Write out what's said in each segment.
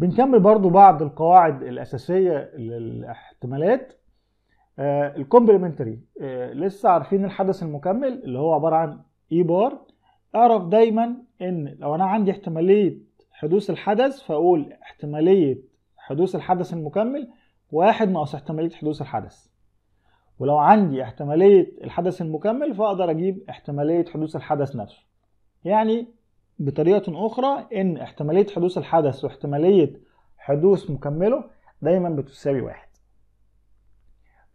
بنكمل برضو بعض القواعد الأساسية للاحتمالات آه الكومبلمنتري آه لسه عارفين الحدث المكمل اللي هو عبارة عن اي e بار اعرف دايما ان لو انا عندي احتمالية حدوث الحدث فاقول احتمالية حدوث الحدث المكمل واحد ناقص احتمالية حدوث الحدث ولو عندي احتمالية الحدث المكمل فاقدر اجيب احتمالية حدوث الحدث نفسه يعني بطريقة أخرى إن احتمالية حدوث الحدث واحتمالية حدوث مكمله دايما بتساوي واحد.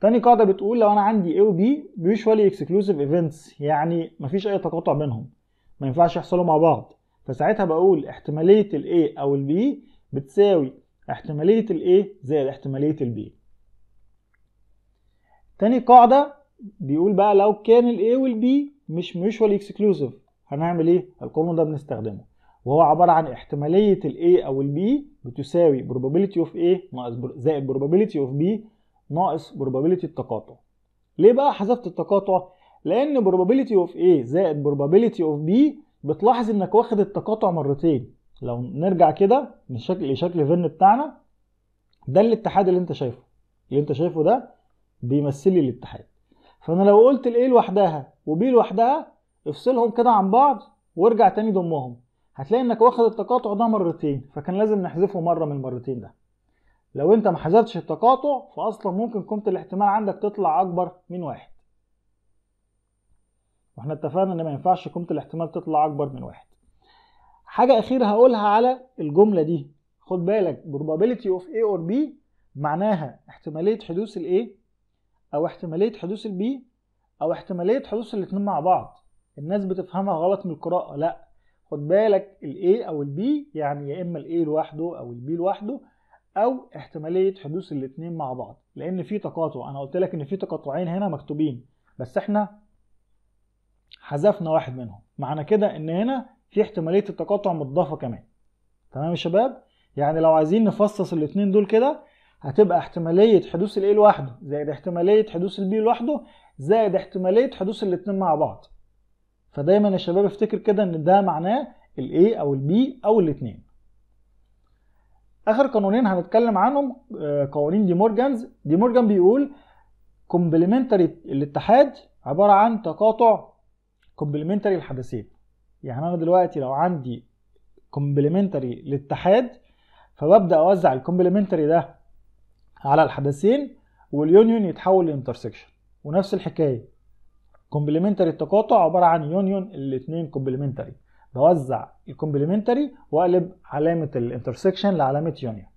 تاني قاعدة بتقول لو أنا عندي A و B mutually exclusive events يعني مفيش أي تقاطع بينهم ما ينفعش يحصلوا مع بعض فساعتها بقول احتمالية ال A أو ال B بتساوي احتمالية ال A زائد احتمالية ال B. تاني قاعدة بيقول بقى لو كان ال A وال B مش mutually exclusive هنعمل ايه؟ القانون ده بنستخدمه وهو عباره عن احتماليه الاي او البي بتساوي probability of A ناقص زائد probability of B ناقص probability التقاطع. ليه بقى حذفت التقاطع؟ لان probability of A زائد probability of B بتلاحظ انك واخد التقاطع مرتين. لو نرجع كده من شكل لشكل فين بتاعنا ده الاتحاد اللي انت شايفه. اللي انت شايفه ده بيمثل لي الاتحاد. فانا لو قلت الاي لوحدها وبي لوحدها افصلهم كده عن بعض وارجع تاني ضمهم هتلاقي انك واخد التقاطع ده مرتين فكان لازم نحذفه مره من المرتين ده لو انت ما حذفتش التقاطع فاصلا ممكن قيمه الاحتمال عندك تطلع اكبر من واحد واحنا اتفقنا ان ما ينفعش قيمه الاحتمال تطلع اكبر من واحد حاجه اخيره هقولها على الجمله دي خد بالك probability of A or B معناها احتماليه حدوث الـ A او احتماليه حدوث ال B او احتماليه حدوث الاتنين مع بعض الناس بتفهمها غلط من القراءة لا خد بالك الاي او البي يعني يا اما الاي لوحده او البي لوحده او احتمالية حدوث الاتنين مع بعض لان في تقاطع انا قلت لك ان في تقاطعين هنا مكتوبين بس احنا حذفنا واحد منهم معنى كده ان هنا في احتمالية التقاطع مضافة كمان تمام يا شباب يعني لو عايزين نفصص الاتنين دول كده هتبقى احتمالية حدوث الاي لوحده زائد احتمالية حدوث البي لوحده زائد احتمالية حدوث الاتنين مع بعض فدايما الشباب افتكر كده ان ده معناه الاي او البي او الاثنين اخر قانونين هنتكلم عنهم آه، قوانين دي مورجانز دي مورجان بيقول كومبلمنتري الاتحاد عباره عن تقاطع كومبلمنتري الحدثين يعني انا دلوقتي لو عندي كومبلمنتري الاتحاد فببدا اوزع الكومبلمنتري ده على الحدثين واليونيون يتحول لانترسكشن ونفس الحكايه كومبلمنتري التقاطع عباره عن يونيون الاثنين كومبلمنتري بوزع الكومبلمنتري واقلب علامه الانترسكشن لعلامه يونيون